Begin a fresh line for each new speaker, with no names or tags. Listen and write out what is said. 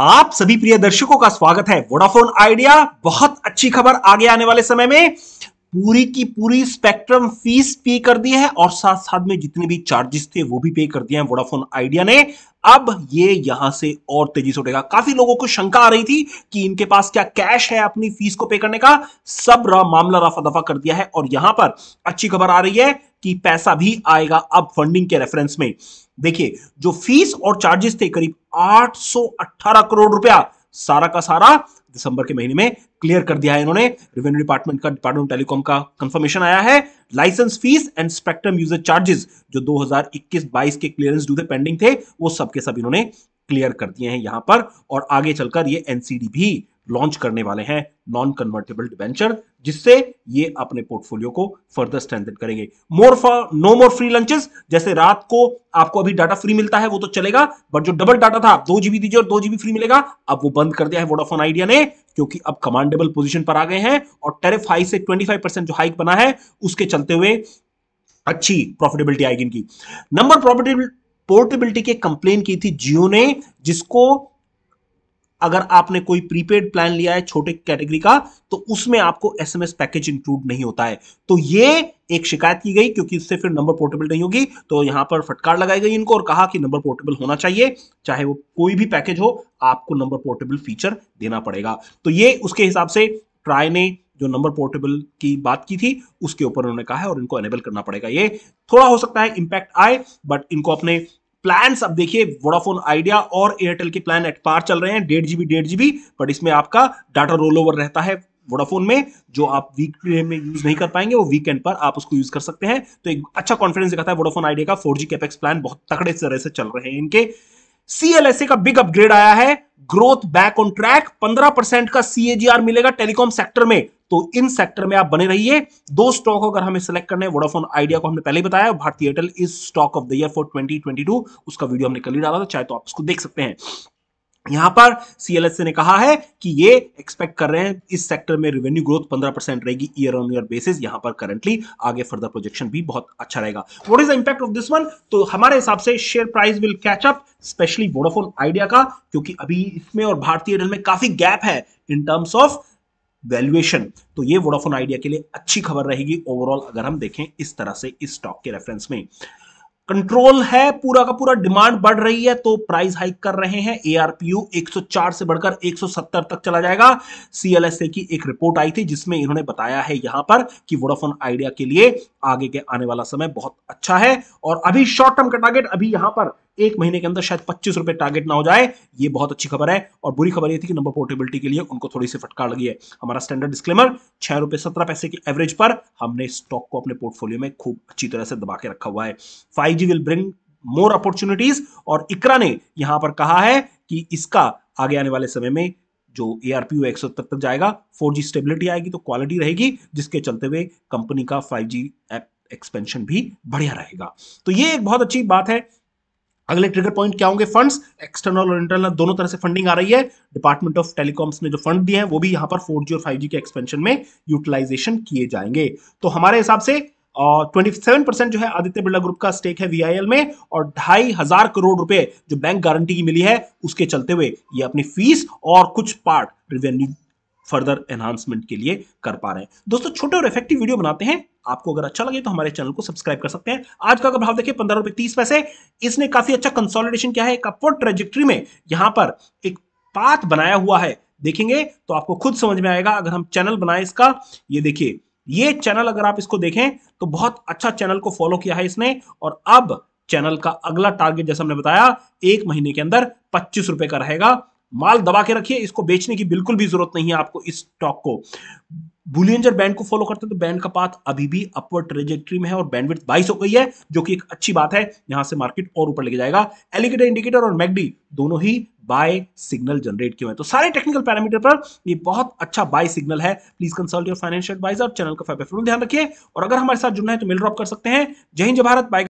आप सभी प्रिय दर्शकों का स्वागत है वोडाफोन आइडिया बहुत अच्छी खबर आगे आने वाले समय में पूरी की पूरी स्पेक्ट्रम फीस पे कर दी है और साथ साथ में जितने भी चार्जेस थे वो भी पे कर दिए हैं वोडाफोन आइडिया ने अब ये यहां से और तेजी से उठेगा काफी लोगों को शंका आ रही थी कि इनके पास क्या कैश है अपनी फीस को पे करने का सब रा, मामला रफा दफा कर दिया है और यहां पर अच्छी खबर आ रही है कि पैसा भी आएगा अब फंडिंग के रेफरेंस में देखिए जो फीस और चार्जेस थे करीब 818 करोड़ रुपया सारा का सारा दिसंबर के महीने में क्लियर कर दिया है इन्होंने रेवेन्यू डिपार्टमेंट का डिपार्टमेंट टेलीकॉम का कंफर्मेशन आया है licence fees and spectrum user charges जो 2021-22 के क्लियरेंस ड्यू थे पेंडिंग थे वो सब के सब इन्होंने क्लियर कर दिए हैं यहां पर और आगे चलकर ये एनसीडी भी लॉन्च करने वाले हैं नॉन कन्वर्टेबल डिवेंचर जिससे ये अपने पोर्टफोलियो को फर्दर स्ट्रेंथन करेंगे more for no more free lunches जैसे रात को आपको अभी डाटा फ्री मिलता है वो तो चलेगा बट जो डबल डाटा था दो जीबी दीजिए और दो जीबी फ्री मिलेगा अब वो बंद कर दिया है वोडाफोन आइडिया ने क्योंकि अब कमांडेबल पोजिशन पर आ गए हैं और टेरिफ हाई से ट्वेंटी जो हाइक बना है उसके चलते हुए अच्छी प्रॉफिटेबिलिटी आएगी इनकी नंबर प्रॉफिटेबिल पोर्टेबिलिटी के कंप्लेन की थी जियो ने जिसको अगर आपने कोई प्रीपेड प्लान लिया है छोटे कैटेगरी का तो उसमें आपको एसएमएस पैकेज इंक्लूड नहीं होता है तो ये एक शिकायत की गई क्योंकि उससे फिर नंबर पोर्टेबल नहीं होगी तो यहां पर फटकार लगाई गई इनको और कहा कि नंबर पोर्टेबल होना चाहिए चाहे वो कोई भी पैकेज हो आपको नंबर पोर्टेबल फीचर देना पड़ेगा तो ये उसके हिसाब से ट्राई ने जो नंबर पोर्टेबल की बात की थी उसके ऊपर उन्होंने कहा है और इनको एनेबल करना पड़ेगा ये थोड़ा हो सकता है इंपैक्ट आए बट इनको अपने प्लान अब देखिए वोडाफोन आइडिया और एयरटेल के प्लान एट पार चल रहे हैं डेढ़ जीबी डेढ़ जीबी बट इसमें आपका डाटा रोल ओवर रहता है वोडाफोन में जो आप वीक में यूज नहीं कर पाएंगे वो वीकेंड पर आप उसको यूज कर सकते हैं तो एक अच्छा कॉन्फिडेंस दिखाता है वोडाफोन आइडिया का फोर जी कैपेक्स प्लान बहुत तकड़े तरह से चल रहे हैं इनके सीएलएसए का बिग अपग्रेड आया है ग्रोथ बैक ऑन ट्रैक पंद्रह परसेंट का सीएजीआर मिलेगा टेलीकॉम सेक्टर में तो इन सेक्टर में आप बने रहिए दो स्टॉक अगर हमें सेलेक्ट करने वोडाफोन आइडिया को हमने पहले बताया Bharti Airtel is stock of the year for 2022 उसका वीडियो हमने कल ही डाला था चाहे तो आप उसको देख सकते हैं यहां पर सीएलएस ने कहा है कि ये एक्सपेक्ट कर रहे हैं इस सेक्टर में रेवेन्यू ग्रोथ 15 परसेंट रहेगी ईयर ऑन ईयर बेसिस यहां पर करंटली आगे फर्दर प्रोजेक्शन भी बहुत अच्छा रहेगा what is the impact of this one तो हमारे हिसाब से share price will catch up specially Vodafone Idea का क्योंकि अभी इसमें और भारतीय एयरटेल में काफी गैप है इन टर्म्स ऑफ वैल्यूएशन तो ये वोडाफोन आइडिया के लिए अच्छी खबर रहेगी ओवरऑल अगर हम देखें इस तरह से इस स्टॉक के रेफरेंस में कंट्रोल है पूरा का पूरा डिमांड बढ़ रही है तो प्राइस हाइक कर रहे हैं ए 104 से बढ़कर 170 तक चला जाएगा सीएलएसए की एक रिपोर्ट आई थी जिसमें इन्होंने बताया है यहां पर कि वोडाफोन आइडिया के लिए आगे के आने वाला समय बहुत अच्छा है और अभी शॉर्ट टर्म का टारगेट अभी यहां पर एक महीने के अंदर शायद पच्चीस रुपए टारगेट ना हो जाए ये बहुत अच्छी खबर है और बुरी खबर ये थी कि नंबर पोर्टेबिलिटी के लिए उनको थोड़ी सी फटकार लगी है हमारा स्टैंडर्ड डिस्क्लेमर छह रुपए सत्रह पैसे की एवरेज पर हमने स्टॉक को अपने पोर्टफोलियो में खूब अच्छी तरह से दबा के रखा हुआ है five will bring more opportunities और इकरा ने यहां पर कहा है कि इसका आगे आने वाले समय में जो ए आर पी तक तक जाएगा फोर जी स्टेबिलिटी आएगी तो क्वालिटी रहेगी जिसके चलते हुए कंपनी का फाइव जी एक्सपेंशन भी बढ़िया रहेगा तो ये एक बहुत अच्छी बात है अगले ट्रिगर पॉइंट क्या होंगे फंड्स एक्सटर्नल और इंटरनल दोनों तरह से फंडिंग आ रही है डिपार्टमेंट ऑफ टेलीकॉम्स ने जो फंड दिए हैं वो भी यहाँ पर फोर और फाइव के एक्सपेंशन में यूटिलाइजेशन किए जाएंगे तो हमारे हिसाब से ट्वेंटी सेवन परसेंट जो है आदित्य बिरला ग्रुप का स्टेक है वीआईएल में और ढाई हजार करोड़ रुपए जो बैंक गारंटी की मिली है उसके चलते हुए ये अपनी फीस और कुछ पार्ट रिवेन्यू फर्दर एनहांसमेंट के लिए कर पा रहे हैं दोस्तों छोटे और इफेक्टिव वीडियो बनाते हैं आपको अगर अच्छा लगे तो हमारे चैनल को सब्सक्राइब कर सकते हैं आज का भाव देखिए पंद्रह रुपए तीस पैसे इसने काफी अच्छा कंसोलिडेशन किया है एक अपवर्ड ट्रेजेक्ट्री में यहां पर एक पाथ बनाया हुआ है देखेंगे तो आपको खुद समझ में आएगा अगर हम चैनल बनाए इसका ये देखिए ये चैनल अगर आप इसको देखें तो बहुत अच्छा चैनल को फॉलो किया है इसने और अब चैनल का अगला टारगेट जैसा हमने बताया एक महीने के अंदर पच्चीस रुपए का रहेगा माल दबा के रखिए इसको बेचने की बिल्कुल भी जरूरत नहीं है आपको इस स्टॉक को बुलियंजर बैंड को फॉलो करते हैं तो बैंड का पाथ अभी भी अपवर्ड ट्रेजेक्ट्री में है और बैंडविड्थ 22 हो गई है जो कि एक अच्छी बात है यहां से मार्केट और ऊपर लेके जाएगा एलिगेटर इंडिकेटर और मैगडी दोनों ही बाय सिग्नल जनरेट किए हैं तो सारे टेक्निकल पैरामीटर पर ये बहुत अच्छा बाय सिग्नल है please consult your financial adviser channel का फाइव ध्यान रखिए और अगर हमारे साथ जुड़ना है तो मिल ड्रॉप कर सकते हैं जय हिंद जय भारत बाय